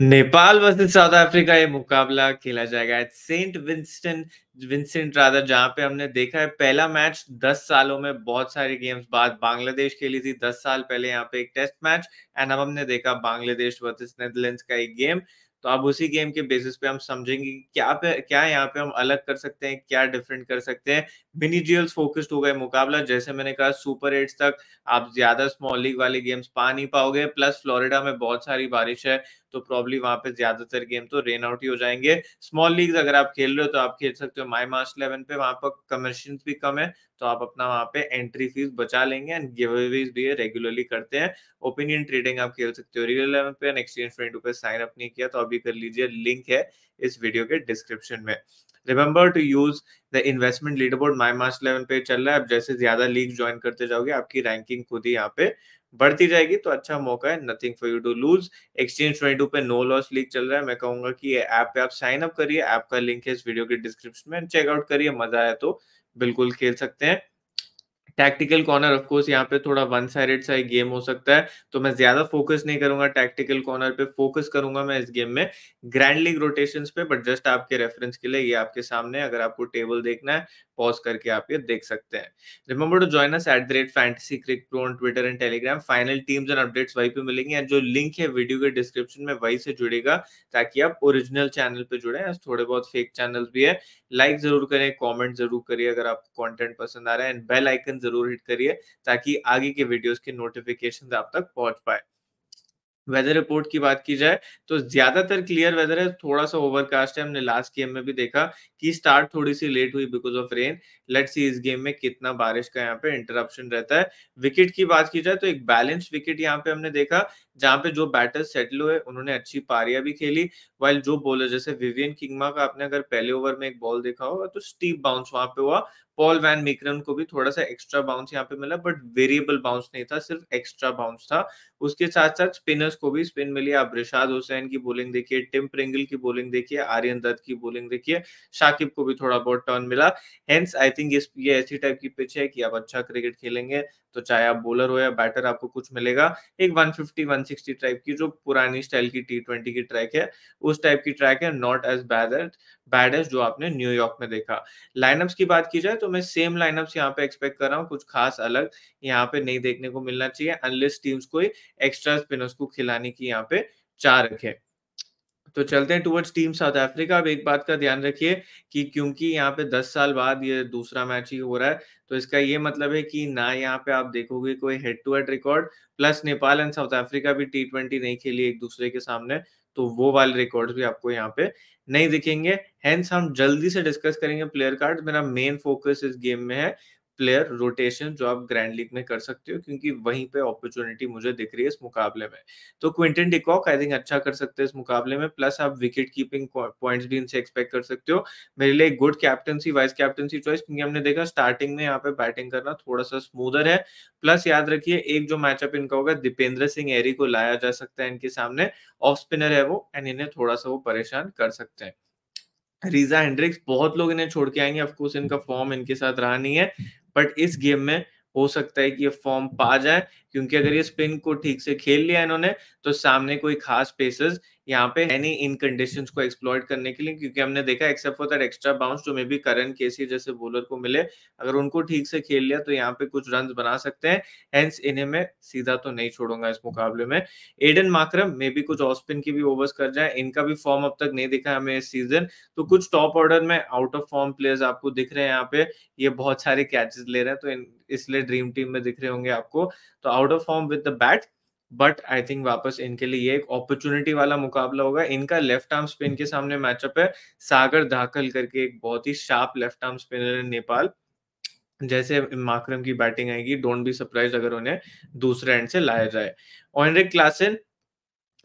Nepal versus south Africa ये मुकाबला खेला जाएगा एट सेंट विंस्टन विंसेंट राधा जहां पे हमने देखा है पहला मैच 10 सालों में बहुत सारे गेम्स बाद बांग्लादेश खेली थी 10 साल पहले यहाँ पे एक टेस्ट मैच एंड अब हमने देखा बांग्लादेश वर्सेस नेदरलैंड्स का एक गेम तो अब उसी गेम के बेसिस पे हम समझेंगे क्या पे क्या यहाँ पे हम अलग कर सकते हैं क्या डिफरेंट कर सकते हैं मिनी जीएल्स फोकस्ड होगा मुकाबला जैसे मैंने कहा सुपर एट्स तक आप ज्यादा स्मॉल लीग वाले गेम्स पा नहीं पाओगे प्लस फ्लोरिडा में बहुत सारी बारिश है तो प्रॉब्ली वहां पे ज्यादातर गेम तो रेन आउट ही हो जाएंगे स्मॉल लीग अगर आप खेल रहे हो तो आप खेल सकते हो माई मार्च इलेवन पे वहां पर कमर्शियल भी कम है तो आप अपना वहां पे एंट्री फीस बचा लेंगे एंड गिव अवेज भी रेगुलरली करते हैं ओपिनियन ट्रेडिंग आप खेल सकते हो रियल इलेवन पे एंड एक्सचेंज फ्रेंड पे साइन अप नहीं किया तो अभी कर लीजिए लिंक है इस वीडियो के डिस्क्रिप्शन में remember to use the investment leaderboard my match eleven पे चल रहा है आप जैसे ज्यादा लीग ज्वाइन करते जाओगे आपकी रैंकिंग खुद ही यहाँ पे बढ़ती जाएगी तो अच्छा मौका है nothing for you to lose exchange twenty two पे नो लॉस लीक चल रहा है मैं कहूंगा कि ये ऐप पे आप साइन अप करिए ऐप का लिंक है इस वीडियो के डिस्क्रिप्शन में चेकआउट करिए मजा आया तो बिल्कुल खेल सकते हैं टैक्टिकल कॉर्नर ऑफ कोर्स यहाँ पे थोड़ा वन साइड सा एक गेम हो सकता है तो मैं ज्यादा फोकस नहीं करूंगा टैक्टिकल कॉर्नर पे फोकस करूंगा मैं इस गेम में ग्रैंड लीग रोटेशन पे बट जस्ट आपके रेफरेंस के लिए ये आपके सामने अगर आपको टेबल देखना है पॉज करके आप ये देख सकते हैं remember to join us at the rate fantasy cric pro on Twitter and Telegram final teams and updates वहीं पे मिलेंगे एंड जो लिंक है वीडियो के डिस्क्रिप्शन में वहीं से जुड़ेगा ताकि आप ओरिजिनल चैनल पे जुड़े थोड़े बहुत फेक चैनल भी है लाइक like जरूर करें कॉमेंट जरूर करिए अगर आपको कॉन्टेंट पसंद आ रहा है एंड बेल आइकन जरूर हिट करिए ताकि आगे के वीडियोज के नोटिफिकेशन आप तक पहुंच पाए वेदर रिपोर्ट की बात की जाए तो ज्यादातर क्लियर वेदर है थोड़ा सा ओवरकास्ट है हमने लास्ट गेम में भी देखा कि स्टार्ट थोड़ी सी लेट हुई बिकॉज ऑफ रेन लेट सी इस गेम में कितना बारिश का यहाँ पे इंटरप्शन रहता है विकेट की बात की जाए तो एक बैलेंस विकेट यहाँ पे हमने देखा जहाँ पे जो बैटर सेटल हुए उन्होंने अच्छी पारियां भी खेली वाइल जो बॉलर जैसे विवियन किंगमा का आपने अगर पहले ओवर में एक बॉल देखा होगा तो स्टीप बाउंस वहां पे हुआ पॉल वैन मिक्रन को भी थोड़ा सा एक्स्ट्रा बाउंस यहाँ पे मिला बट वेरिएबल बाउंस नहीं था सिर्फ एक्स्ट्रा बाउंस था उसके साथ साथ स्पिनर्स को भी स्पिन मिली आप रिशाद हुसैन की बॉलिंग देखिए टिम प्रिंगल की बॉलिंग देखिए आर्यन दत्त की बॉलिंग देखिए साकिब को भी थोड़ा बहुत टर्न मिला हेंस आई थिंक ये ऐसी टाइप की पिच है कि आप अच्छा क्रिकेट खेलेंगे तो चाहे आप बॉलर हो या बैटर आपको कुछ मिलेगा एक 150 160 टाइप की जो पुरानी स्टाइल की टी ट्वेंटी की ट्रैक है उस टाइप की ट्रैक है not as bad as bad as जो आपने न्यूयॉर्क में देखा लाइनअप्स की बात की जाए तो मैं सेम लाइनअप्स यहाँ पे एक्सपेक्ट कर रहा हूँ कुछ खास अलग यहाँ पे नहीं देखने को मिलना चाहिए अनलिस्ट टीम्स को एक्स्ट्रा स्पिनर्स को खिलाने की यहाँ पे चार रखे तो चलते हैं टूवर्ड्स टीम साउथ अफ्रीका अब एक बात का ध्यान रखिए कि क्योंकि यहाँ पे 10 साल बाद ये दूसरा मैच ही हो रहा है तो इसका ये मतलब है कि ना यहाँ पे आप देखोगे कोई head to head record plus Nepal and South Africa भी टी ट्वेंटी नहीं खेली एक दूसरे के सामने तो वो वाले रिकॉर्ड भी आपको यहाँ पे नहीं दिखेंगे हेंस हम जल्दी से डिस्कस करेंगे प्लेयर कार्ड मेरा मेन फोकस इस गेम में है प्लेयर रोटेशन जो आप ग्रैंड लीग में कर सकते हो क्योंकि वहीं पे अपॉर्चुनिटी मुझे दिख रही है इस मुकाबले में तो क्विंटन डिकॉक आई थिंक अच्छा कर सकते हैं इस मुकाबले में प्लस आप विकेट कीपिंग पॉइंट्स भी इनसे एक्सपेक्ट कर सकते हो मेरे लिए good captaincy vice captaincy choice क्योंकि हमने देखा स्टार्टिंग में यहाँ पे बैटिंग करना थोड़ा सा स्मूदर है प्लस याद रखिए एक जो मैचअप इनका होगा दीपेंद्र सिंह एरी को लाया जा सकता है इनके सामने ऑफ स्पिनर है वो एंड इन्हें थोड़ा सा वो परेशान कर सकते हैं रीजा हेंड्रिक्स बहुत लोग इन्हें छोड़ के आएंगे ऑफकोर्स इनका फॉर्म इनके साथ रहा नहीं है बट इस गेम में हो सकता है कि ये फॉर्म पा जाए क्योंकि अगर ये स्पिन को ठीक से खेल लिया इन्होंने तो सामने कोई खास पेसेस यहाँ पे एनी इन कंडीशन को एक्सप्लोर करने के लिए क्योंकि हमने देखा except for that extra bounce जो मे बी करण केसी जैसे बॉलर को मिले अगर उनको ठीक से खेल लिया तो यहाँ पे कुछ रन बना सकते हैं हेंस इन्हें मैं सीधा तो नहीं छोड़ूंगा इस मुकाबले में एडन माक्रम मे बी कुछ ऑफ स्पिन की भी ओवर्स कर जाए इनका भी फॉर्म अब तक नहीं दिखा हमें इस सीजन तो कुछ टॉप ऑर्डर में आउट ऑफ फॉर्म प्लेयर्स आपको दिख रहे हैं यहाँ पे ये बहुत सारे कैचेस ले रहे हैं तो इसलिए ड्रीम टीम में दिख रहे होंगे आपको तो out of form with the bat but I think वापस इनके लिए एक अपॉर्चुनिटी वाला मुकाबला होगा इनका लेफ्ट आर्म स्पिन के सामने मैचअप है सागर धाकल करके एक बहुत ही शार्प लेफ्ट आर्म स्पिनर है नेपाल जैसे माकरम की बैटिंग आएगी डोंट बी सरप्राइज अगर उन्हें दूसरे एंड से लाया जाए ऑनरिक क्लासन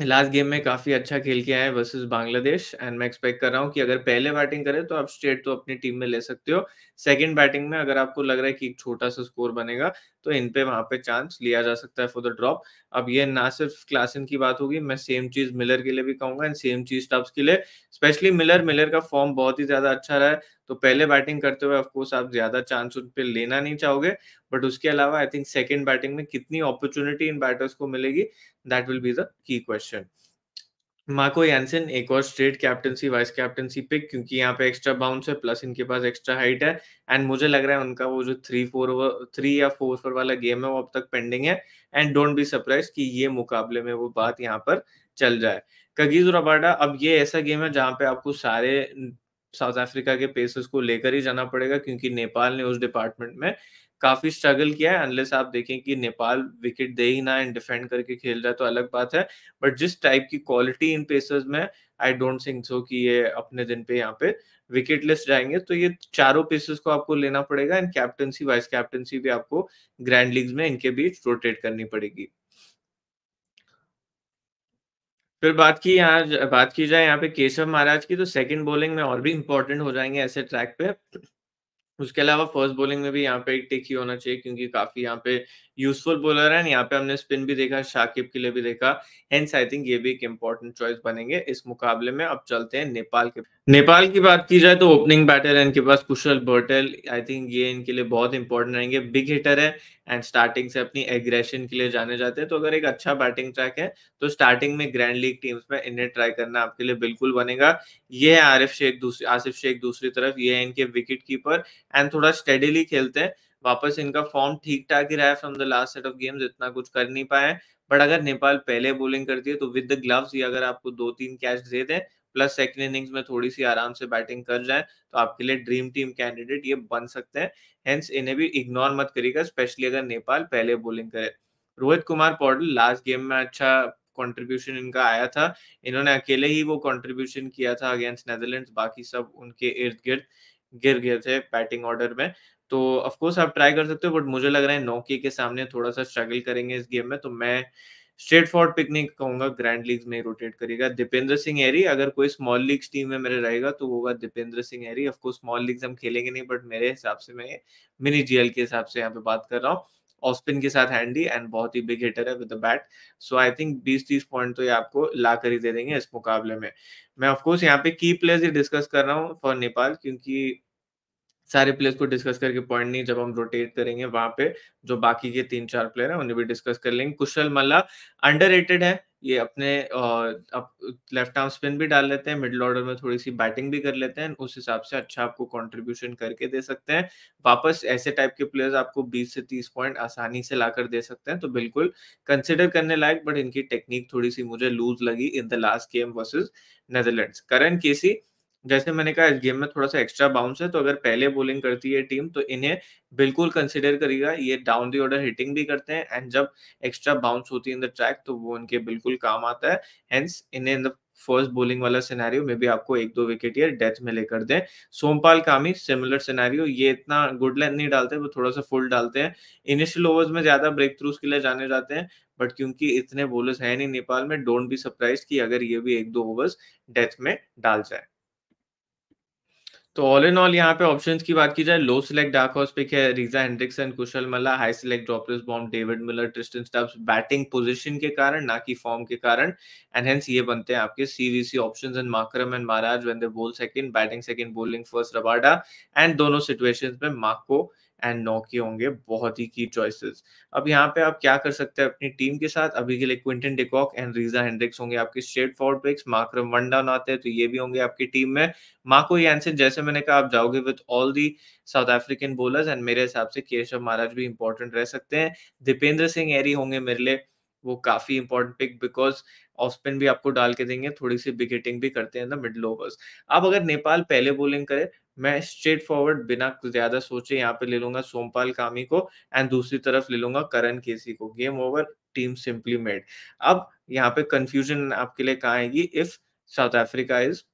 लास्ट गेम में काफी अच्छा खेल के आए वर्सेस बांग्लादेश एंड मैं एक्सपेक्ट कर रहा हूँ कि अगर पहले बैटिंग करें तो आप स्ट्रेट तो अपनी टीम में ले सकते हो सेकंड बैटिंग में अगर आपको लग रहा है कि एक छोटा सा स्कोर बनेगा तो इन पे वहां पे चांस लिया जा सकता है फॉर द ड्रॉप अब ये ना सिर्फ क्लासिन की बात होगी मैं सेम चीज मिलर के लिए भी कहूंगा एंड सेम चीज टब्स के लिए स्पेशली मिलर मिलर का फॉर्म बहुत ही ज्यादा अच्छा रहा है तो पहले बैटिंग करते हुए ऑफकोर्स आप ज्यादा चांस उन पर लेना नहीं चाहोगे बट उसके अलावा आई थिंक सेकेंड बैटिंग में कितनी अपॉर्चुनिटी इन बैटर्स को मिलेगी that will be the key question Marco Jansen एक और straight captaincy vice captaincy pick क्योंकि यहाँ पे एक्स्ट्रा बाउंस है प्लस इनके पास एक्स्ट्रा हाइट है एंड मुझे लग रहा है उनका वो जो थ्री फोर ओवर थ्री या फोर ओवर वाला गेम है वो अब तक पेंडिंग है एंड डोंट बी सरप्राइज कि ये मुकाबले में वो बात यहाँ पर चल जाए कगीज रबाडा अब ये ऐसा गेम है जहाँ पे आपको सारे साउथ अफ्रीका के पेसर्स को लेकर ही जाना पड़ेगा क्योंकि नेपाल ने उस डिपार्टमेंट में काफी स्ट्रगल किया है अनलेस आप देखें कि नेपाल विकेट दे ही ना एंड डिफेंड करके खेल रहा है तो अलग बात है बट जिस टाइप की क्वालिटी इन पेसर्स में आई डोंट थिंक सो कि ये अपने दिन पे यहाँ पे विकेट लिस्ट जाएंगे तो ये चारों पेसर्स को आपको लेना पड़ेगा एंड कैप्टनसी वाइस कैप्टनसी भी आपको ग्रैंड लीग में इनके बीच रोटेट करनी पड़ेगी फिर बात की यहाँ बात की जाए यहाँ पे केशव महाराज की तो सेकंड बॉलिंग में और भी इंपॉर्टेंट हो जाएंगे ऐसे ट्रैक पे उसके अलावा फर्स्ट बॉलिंग में भी यहाँ पे टिक ही होना चाहिए क्योंकि काफी यहाँ पे यूजफुल बोलर है यहाँ पे हमने स्पिन भी देखा शाकिब के लिए भी देखा हेंस आई थिंक ये भी एक इम्पोर्टेंट चॉइस बनेंगे इस मुकाबले में अब चलते हैं नेपाल के नेपाल की बात की जाए तो ओपनिंग बैटर है इनके पास कुशल बर्टेल आई थिंक ये इनके लिए बहुत इंपॉर्टेंट रहेंगे बिग हिटर है एंड स्टार्टिंग से अपनी एग्रेशन के लिए जाने जाते हैं तो अगर एक अच्छा बैटिंग ट्रैक है तो स्टार्टिंग में ग्रैंड लीग टीम्स में इन्हें ट्राई करना आपके लिए बिल्कुल बनेगा ये है आरिफ शेख दूसरी आसिफ शेख दूसरी तरफ ये है इनके विकेट कीपर एंड थोड़ा स्टेडिली खेलते हैं वापस इनका फॉर्म ठीक ठाक ही रहा है from the last set of games इतना कुछ कर नहीं पाए बट अगर नेपाल पहले बोलिंग करती है तो विद द ग्लव्स ही अगर आपको दो तीन कैच दे दें प्लस सेकंड इनिंग्स में थोड़ी सी आराम से बैटिंग कर जाए तो आपके लिए ड्रीम टीम कैंडिडेट ये बन सकते हैं हेंस इन्हें भी इग्नोर मत करिएगा स्पेशली अगर नेपाल पहले बोलिंग करे रोहित कुमार पॉडल लास्ट गेम में अच्छा कंट्रीब्यूशन इनका आया था इन्होंने अकेले ही वो कंट्रीब्यूशन किया था अगेंस्ट नेदरलैंड्स बाकी सब उनके इर्द गिर्द गिर गए थे बैटिंग ऑर्डर में तो ऑफ आप ट्राई कर सकते हो बट मुझे लग रहा है नोकी के सामने थोड़ा सा स्ट्रगल करेंगे इस गेम में तो मैं स्ट्रेट फॉर्ड पिक नहीं कहूंगा ग्रैंड लीग में रोटेट करेगा दीपेंद्र सिंह एरी अगर कोई स्मॉल लीग टीम में मेरे रहेगा तो वो होगा Dipendra Singh Airee of small league हम खेलेंगे नहीं बट मेरे हिसाब से मैं मिनी जीएल के हिसाब से यहाँ पे बात कर रहा हूँ ऑस्पिन के साथ हैंडी एंड बहुत ही बिग हिटर है with the bat so I think 20-30 point तो ये आपको ला कर ही दे देंगे इस मुकाबले में मैं ऑफकोर्स यहाँ पे की प्लेयर्स ही डिस्कस कर रहा हूँ फॉर नेपाल क्योंकि सारे प्लेयर्स को डिस्कस करके पॉइंट नहीं जब हम रोटेट करेंगे वहां पे जो बाकी के तीन चार प्लेयर हैं उन्हें भी डिस्कस कर लेंगे कुशल मल्ला अंडर है ये अपने लेफ्ट आर्म स्पिन भी डाल लेते हैं मिडिल ऑर्डर में थोड़ी सी बैटिंग भी कर लेते हैं उस हिसाब से अच्छा आपको कंट्रीब्यूशन करके दे सकते हैं वापस ऐसे टाइप के प्लेयर्स आपको 20 से 30 पॉइंट आसानी से लाकर दे सकते हैं तो बिल्कुल कंसिडर करने लायक बट इनकी टेक्निक थोड़ी सी मुझे लूज लगी in the last game versus Netherlands Karan KC जैसे मैंने कहा इस गेम में थोड़ा सा एक्स्ट्रा बाउंस है तो अगर पहले बॉलिंग करती है टीम तो इन्हें बिल्कुल कंसिडर करेगा ये डाउन दी ऑर्डर हिटिंग भी करते हैं एंड जब एक्स्ट्रा बाउंस होती है इन द ट्रैक तो वो उनके बिल्कुल काम आता है हेंस इन्हें इन द फर्स्ट बॉलिंग वाला सिनेरियो में भी आपको एक दो विकेट या डेथ में लेकर दें सोमपाल कामी सिमिलर सिनेरियो ये इतना गुड लेंथ नहीं डालते वो थोड़ा सा फुल डालते हैं इनिशियल ओवर्स में ज्यादा ब्रेक थ्रूस के लिए जाने जाते हैं बट क्योंकि इतने बोलर्स हैं नहीं नेपाल में डोंट बी सरप्राइज कि अगर ये भी एक दो ओवर्स डेथ में डाल जाए तो ऑल इन ऑल यहाँ पे ऑप्शन की बात की जाए low select dark horse pick है Reeza Hendricks Kushal Malla high select ड्रॉपलेस बॉम्ब David Miller Tristan Stubbs batting position के कारण ना कि फॉर्म के कारण एंड हेंस ये बनते हैं आपके CVC options and Markram and Maharaj when they bowl second batting second bowling first Rabada and दोनों सिचुएशंस में मार्क को एंड नौ के होंगे बहुत ही की चॉइसेस अब यहाँ पे आप क्या कर सकते हैं अपनी टीम के साथ अभी के लिए Quinton de Kock and Reeza Hendricks होंगे आपके straight forward picks Markram one down आते हैं तो ये भी होंगे आपकी टीम में माको यानसन जैसे मैंने कहा आप जाओगे with all the South African bowlers and मेरे हिसाब से केशव महाराज भी इंपॉर्टेंट रह सकते हैं दीपेंद्र सिंह एरी होंगे मेरे लिए वो काफी important pick because of spin भी आपको डाल के देंगे थोड़ी सी विकेटिंग भी करते हैं ना मिडल ओवर्स अब अगर नेपाल पहले बोलिंग करे मैं स्ट्रेट फॉरवर्ड बिना ज्यादा सोचे यहाँ पे ले लूंगा सोमपाल कामी को एंड दूसरी तरफ ले लूंगा करण केसी को game over team simply made अब यहाँ पे कंफ्यूजन आपके लिए कहा आएगी if South Africa is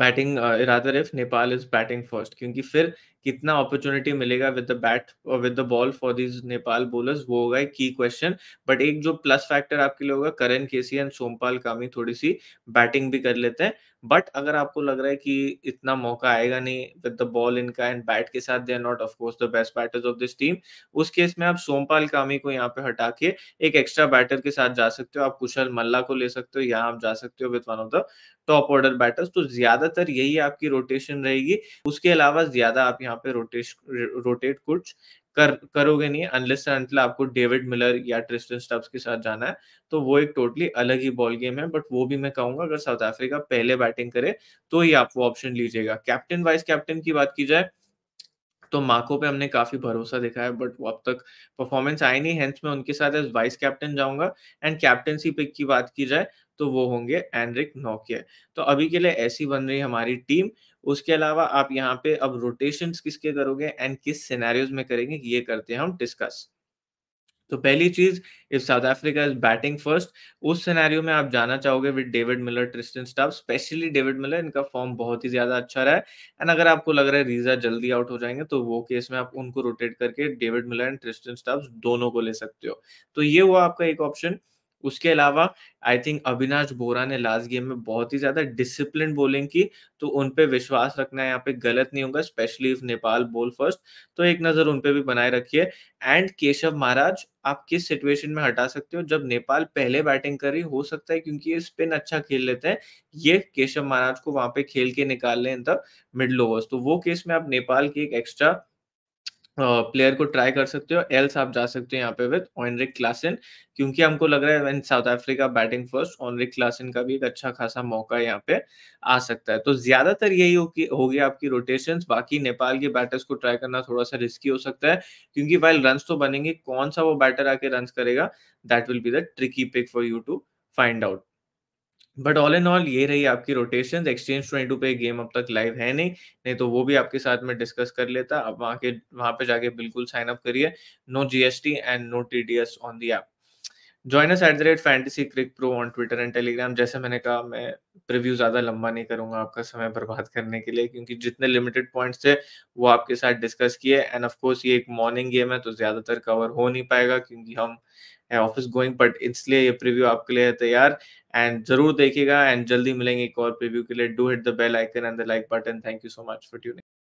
batting or rather if Nepal is batting first क्योंकि फिर कितना अपॉर्चुनिटी मिलेगा विद द बैट और with the ball for this Nepal bowlers वो होगा की क्वेश्चन बट एक जो प्लस फैक्टर आपके लिए होगा करण केसी एंड सोमपाल कामी थोड़ी सी बैटिंग भी कर लेते हैं बट अगर आपको लग रहा है कि इतना मौका आएगा नहीं विद द बॉल इनका एंड बैट के साथ they are not course the best batters of this team उस केस में आप सोमपाल कामी को यहाँ पे हटा के एक एक्स्ट्रा बैटर के साथ जा सकते हो आप कुशल मल्ला को ले सकते हो यहाँ आप जा सकते हो with one of the top order batters तो ज्यादातर यही आपकी रोटेशन रहेगी उसके अलावा ज्यादा आप यहाँ यहाँ पे रोटेश रोटेट कुछ कर करोगे नहीं अनलेस अंटिल आपको डेविड मिलर या ट्रिस्टन स्टब्स के साथ जाना है तो वो एक टोटली अलग ही बॉल गेम है बट वो भी मैं कहूंगा अगर साउथ अफ्रीका पहले बैटिंग करे तो ही आप वो ऑप्शन लीजिएगा कैप्टन वाइस कैप्टन की बात की जाए तो माको पे हमने काफी भरोसा दिखाया है बट वो अब तक परफॉर्मेंस आई नहीं हेंस मैं उनके साथ एज वाइस कैप्टन जाऊंगा एंड कैप्टनसी पिक की बात की जाए तो वो होंगे एनरिक नोकिया तो अभी के लिए ऐसी बन रही हमारी टीम उसके अलावा आप यहाँ पे अब रोटेशंस किसके करोगे एंड किस सिनेरियोज में करेंगे ये करते हैं हम डिस्कस तो पहली चीज if South Africa is batting first उस सिनेरियो में आप जाना चाहोगे with David Miller Tristan Stubbs specially David Miller इनका फॉर्म बहुत ही ज्यादा अच्छा रहा है एंड अगर आपको लग रहा है रीजा जल्दी आउट हो जाएंगे तो वो केस में आप उनको रोटेट करके David Miller and Tristan Stubbs दोनों को ले सकते हो तो ये हुआ आपका एक ऑप्शन उसके अलावा आई थिंक अविनाश बोरा ने लास्ट गेम में बहुत ही ज्यादा डिसिप्लिन बॉलिंग की तो उन पे विश्वास रखना यहाँ पे गलत नहीं होगा स्पेशली इफ नेपाल बोल फर्स्ट तो एक नजर उन पे भी बनाए रखिए एंड केशव महाराज आप किस सिचुएशन में हटा सकते हो जब नेपाल पहले बैटिंग कर रही हो सकता है क्योंकि ये स्पिन अच्छा खेल लेते हैं ये केशव महाराज को वहां पे खेल के निकाल लें तब मिडल ओवर्स तो वो केस में आप नेपाल की एक एक्स्ट्रा प्लेयर को ट्राई कर सकते हो एल्स आप जा सकते हो यहाँ पे विद ऑनरिक क्लासन क्योंकि हमको लग रहा है South Africa batting first Heinrich Klaasen का भी एक अच्छा खासा मौका यहाँ पे आ सकता है तो ज्यादातर यही होगी होगी आपकी रोटेशन बाकी नेपाल के बैटर्स को ट्राई करना थोड़ा सा रिस्की हो सकता है क्योंकि वाइल रन तो बनेंगे कौन सा वो बैटर आके रन करेगा that will be the tricky pick for you to find out but all and all ये रही आपकी रोटेशन एक्सचेंज ट्वेंटी पे गेम अब तक लाइव है नहीं नहीं तो वो भी आपके साथ में डिस्कस कर लेता आप वहाँ के वहाँ पे जाके बिल्कुल साइन अप करिए no GST and no TDS on the app join us at the rate fantasy cric pro on Twitter and Telegram जैसे मैंने कहा मैं प्रिव्यू ज़्यादा लंबा नहीं करूँगा आपका समय बर्बाद करने के लिए क्योंकि जितने लिमिटेड पॉइंट्स थे वो आपके साथ डिस्कस किए एंड ऑफ कोर्स ये एक मॉर्निंग गेम है तो ज़्यादातर कवर हो नहीं पाएगा क्योंकि हम ऑफिस गोइंग बट इसलिए ये प्रिव्यू आपके लिए तैयार एंड जरूर देखिएगा एंड जल्दी मिलेंगे एक और प्रिव्यू के लिए do hit the bell icon and the like button thank you so much for tuning